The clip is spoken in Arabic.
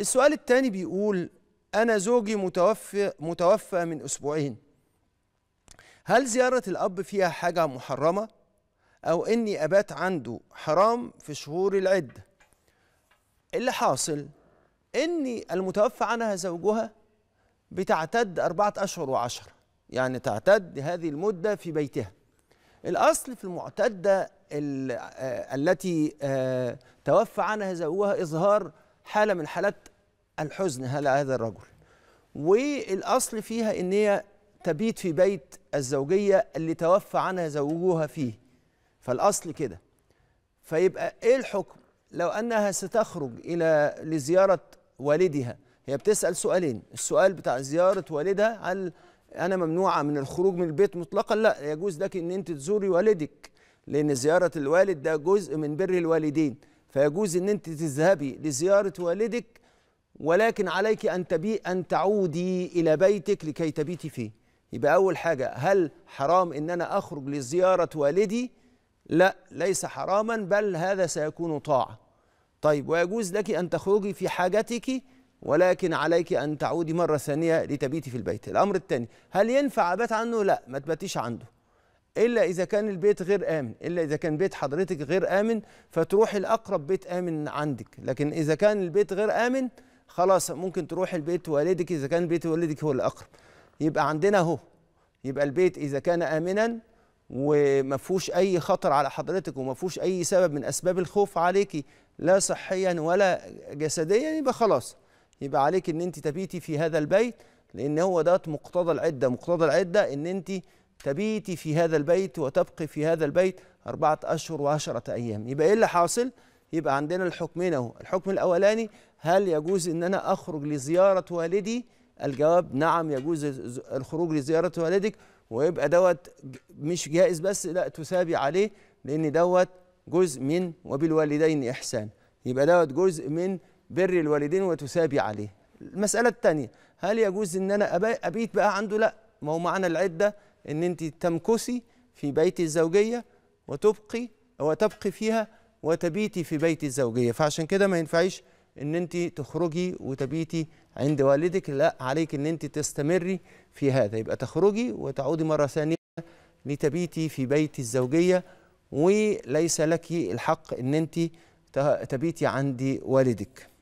السؤال الثاني بيقول أنا زوجي متوفى متوفى من أسبوعين هل زيارة الأب فيها حاجة محرمة أو إني أبات عنده حرام في شهور العدة اللي حاصل إن المتوفى عنها زوجها بتعتد أربعة أشهر وعشرة يعني تعتد هذه المدة في بيتها الأصل في المعتدة آه، التي آه، توفى عنها زوجها إظهار حاله من حالات الحزن هذا الرجل والاصل فيها ان هي تبيت في بيت الزوجيه اللي توفى عنها زوجها فيه فالاصل كده فيبقى ايه الحكم لو انها ستخرج الى لزياره والدها هي بتسال سؤالين السؤال بتاع زياره والدها هل انا ممنوعه من الخروج من البيت مطلقا لا يجوز لك ان انت تزوري والدك لان زياره الوالد ده جزء من بر الوالدين فيجوز ان انت تذهبي لزياره والدك ولكن عليك ان تبي ان تعودي الى بيتك لكي تبيتي فيه يبقى اول حاجه هل حرام ان انا اخرج لزياره والدي لا ليس حراما بل هذا سيكون طاعه طيب ويجوز لك ان تخرجي في حاجتك ولكن عليك ان تعودي مره ثانيه لتبيتي في البيت الامر الثاني هل ينفع ابات عنه لا ما تباتيش عنده الا اذا كان البيت غير امن الا اذا كان بيت حضرتك غير امن فتروح الاقرب بيت امن عندك لكن اذا كان البيت غير امن خلاص ممكن تروح البيت والدك اذا كان بيت والدك هو الاقرب يبقى عندنا اهو يبقى البيت اذا كان امنا وما فيهوش اي خطر على حضرتك وما فيهوش اي سبب من اسباب الخوف عليكي لا صحيا ولا جسديا يبقى خلاص يبقى عليك ان انت تبيتي في هذا البيت لان هو ده مقتضى العده مقتضى العده ان انت تبيتي في هذا البيت وتبقي في هذا البيت أربعة أشهر وعشرة أيام يبقى إيه اللي حاصل؟ يبقى عندنا الحكمين أهو الحكم الأولاني هل يجوز أن أنا أخرج لزيارة والدي؟ الجواب نعم يجوز الخروج لزيارة والدك ويبقى دوت مش جائز بس لا تثابي عليه لأن دوت جزء من وبالوالدين إحسان يبقى دوت جزء من بر الوالدين وتثابي عليه المسألة الثانية هل يجوز أن أنا أبيت بقى عنده؟ لا ما هو معنى العدة ان انت تمكثي في بيت الزوجيه وتبقي وتبقي فيها وتبيتي في بيت الزوجيه فعشان كده ما ينفعيش ان انت تخرجي وتبيتي عند والدك لا عليك ان انت تستمري في هذا يبقى تخرجي وتعودي مره ثانيه لتبيتي في بيت الزوجيه وليس لك الحق ان انت تبيتي عند والدك